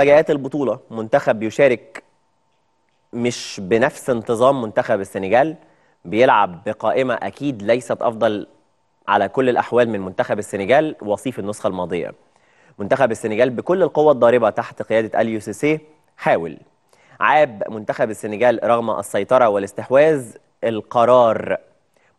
مفاجآت البطولة منتخب بيشارك مش بنفس انتظام منتخب السنغال بيلعب بقائمة أكيد ليست أفضل على كل الأحوال من منتخب السنغال وصيف النسخة الماضية منتخب السنغال بكل القوة الضاربة تحت قيادة اليو سي سي حاول عاب منتخب السنغال رغم السيطرة والاستحواذ القرار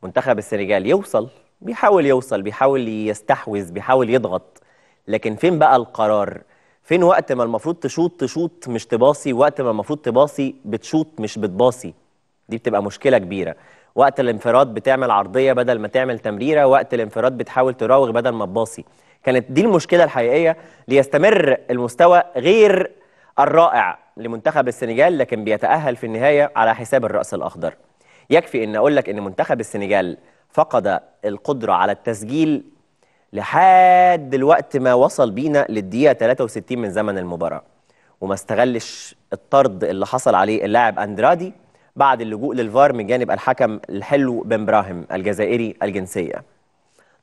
منتخب السنغال يوصل بيحاول يوصل بيحاول يستحوذ بيحاول يضغط لكن فين بقى القرار؟ فين وقت ما المفروض تشوط تشوط مش تباصي وقت ما المفروض تباصي بتشوط مش بتباصي دي بتبقى مشكله كبيره وقت الانفراد بتعمل عرضيه بدل ما تعمل تمريره وقت الانفراد بتحاول تراوغ بدل ما تباصي كانت دي المشكله الحقيقيه ليستمر المستوى غير الرائع لمنتخب السنغال لكن بيتاهل في النهايه على حساب الراس الاخضر يكفي ان اقول لك ان منتخب السنغال فقد القدره على التسجيل لحد الوقت ما وصل بينا للدقيقه 63 من زمن المباراه وما استغلش الطرد اللي حصل عليه اللاعب اندرادي بعد اللجوء للفار من جانب الحكم الحلو بن براهم الجزائري الجنسيه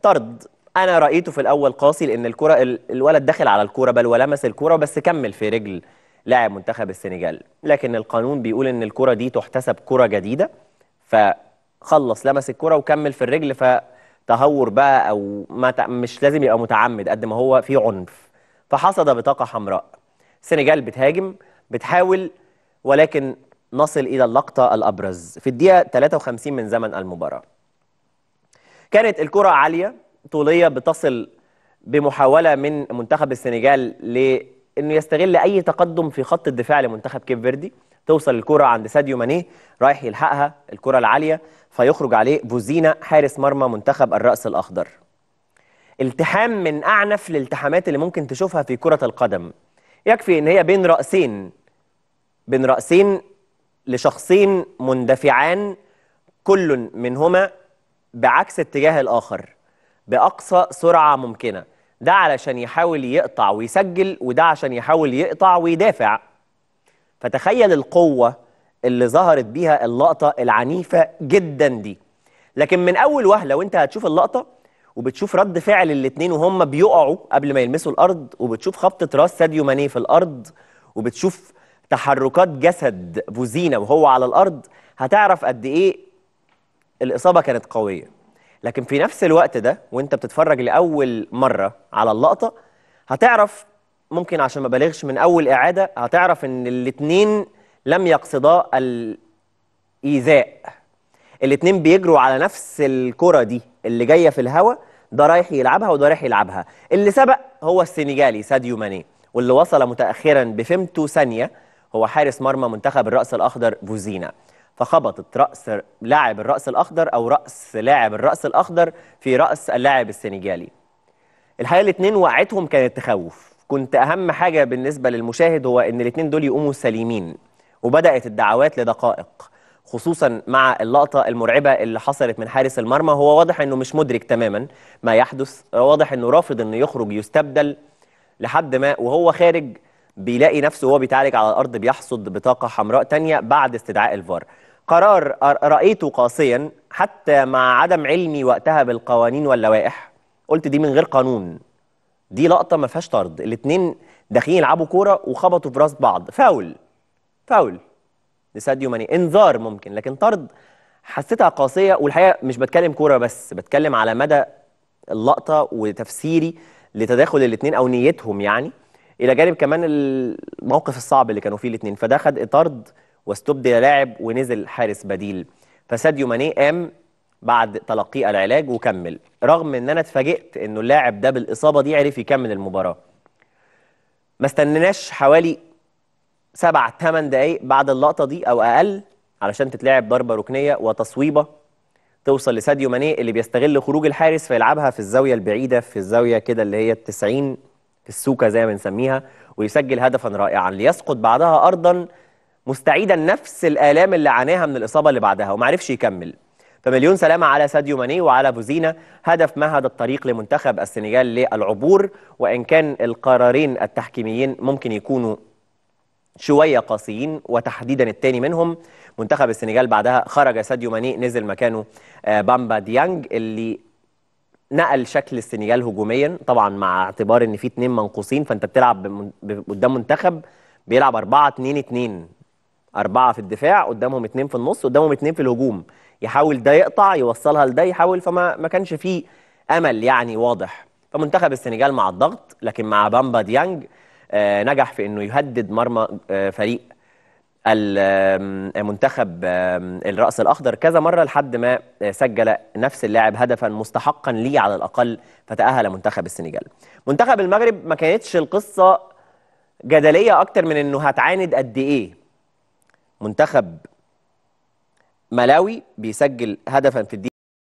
طرد انا رايته في الاول قاسي لان الكره الولد دخل على الكره بل ولمس الكره بس كمل في رجل لاعب منتخب السنغال لكن القانون بيقول ان الكره دي تحتسب كره جديده فخلص لمس الكره وكمل في الرجل ف تهور بقى او ما مش لازم يبقى متعمد قد ما هو في عنف فحصد بطاقه حمراء السنغال بتهاجم بتحاول ولكن نصل الى اللقطه الابرز في الدقيقه 53 من زمن المباراه كانت الكره عاليه طوليه بتصل بمحاوله من منتخب السنغال لانه يستغل اي تقدم في خط الدفاع لمنتخب كيف فيردي توصل الكرة عند ساديو ماني رايح يلحقها الكرة العالية فيخرج عليه بوزينا حارس مرمى منتخب الرأس الأخضر التحام من أعنف الالتحامات اللي ممكن تشوفها في كرة القدم يكفي ان هي بين رأسين بين رأسين لشخصين مندفعان كل منهما بعكس اتجاه الآخر بأقصى سرعة ممكنة ده علشان يحاول يقطع ويسجل وده عشان يحاول يقطع ويدافع فتخيل القوة اللي ظهرت بيها اللقطة العنيفة جدا دي لكن من أول وهلة وأنت هتشوف اللقطة وبتشوف رد فعل الاتنين وهم بيقعوا قبل ما يلمسوا الأرض وبتشوف خبطة راس ساديو ماني في الأرض وبتشوف تحركات جسد بوزينا وهو على الأرض هتعرف قد إيه الإصابة كانت قوية لكن في نفس الوقت ده وأنت بتتفرج لأول مرة على اللقطة هتعرف ممكن عشان ما بلغش من اول اعاده هتعرف ان الاثنين لم يقصدا الايذاء الاثنين بيجروا على نفس الكره دي اللي جايه في الهوا ده رايح يلعبها وده رايح يلعبها اللي سبق هو السنغالي ساديو ماني واللي وصل متاخرا بفيمتو ثانيه هو حارس مرمى منتخب الراس الاخضر بوزينا فخبطت راس لاعب الراس الاخضر او راس لاعب الراس الاخضر في راس اللاعب السنغالي الحقيقه الاثنين وقعتهم كانت تخوف كنت اهم حاجه بالنسبه للمشاهد هو ان الاثنين دول يقوموا سليمين وبدات الدعوات لدقائق خصوصا مع اللقطه المرعبه اللي حصلت من حارس المرمى هو واضح انه مش مدرك تماما ما يحدث واضح انه رافض انه يخرج يستبدل لحد ما وهو خارج بيلاقي نفسه وهو بيتعالج على الارض بيحصد بطاقه حمراء تانية بعد استدعاء الفار قرار رايته قاسيا حتى مع عدم علمي وقتها بالقوانين واللوائح قلت دي من غير قانون دي لقطه ما فيهاش طرد الاثنين داخلين يلعبوا كوره وخبطوا في راس بعض فاول فاول لساديو ماني انذار ممكن لكن طرد حسيتها قاسيه والحقيقه مش بتكلم كوره بس بتكلم على مدى اللقطه وتفسيري لتداخل الاثنين او نيتهم يعني الى جانب كمان الموقف الصعب اللي كانوا فيه الاثنين فده خد طرد واستبدل لاعب ونزل حارس بديل فساديو ماني قام بعد تلقي العلاج وكمل رغم ان انا اتفاجئت انه اللاعب ده بالاصابه دي عرف يكمل المباراه ما استنيناش حوالي سبع ثمان دقايق بعد اللقطه دي او اقل علشان تتلعب ضربه ركنيه وتصويبه توصل لساديو ماني اللي بيستغل خروج الحارس فيلعبها في الزاويه البعيده في الزاويه كده اللي هي ال 90 في السوكه زي ما بنسميها ويسجل هدفا رائعا ليسقط بعدها ارضا مستعيدا نفس الالام اللي عاناها من الاصابه اللي بعدها وما عرفش يكمل فمليون سلامة على ساديو ماني وعلى بوزينا هدف مهد الطريق لمنتخب السنغال للعبور وإن كان القرارين التحكيميين ممكن يكونوا شوية قاسيين وتحديدا الثاني منهم منتخب السنغال بعدها خرج ساديو ماني نزل مكانه آه، بامبا ديانج اللي نقل شكل السنغال هجوميا طبعا مع اعتبار ان في اثنين منقوصين فانت بتلعب قدام منتخب بيلعب 4 2 2 أربعة في الدفاع قدامهم اثنين في النص قدامهم اثنين في الهجوم يحاول ده يقطع يوصلها لده يحاول فما ما كانش فيه امل يعني واضح فمنتخب السنغال مع الضغط لكن مع بامبا ديانج آه، نجح في انه يهدد مرمى آه، فريق المنتخب الرأس الأخضر كذا مرة لحد ما آه، سجل نفس اللاعب هدفا مستحقا ليه على الأقل فتأهل منتخب السنغال منتخب المغرب ما كانتش القصة جدلية أكتر من أنه هتعاند قد إيه منتخب ملاوي بيسجل هدفا في الدقيقة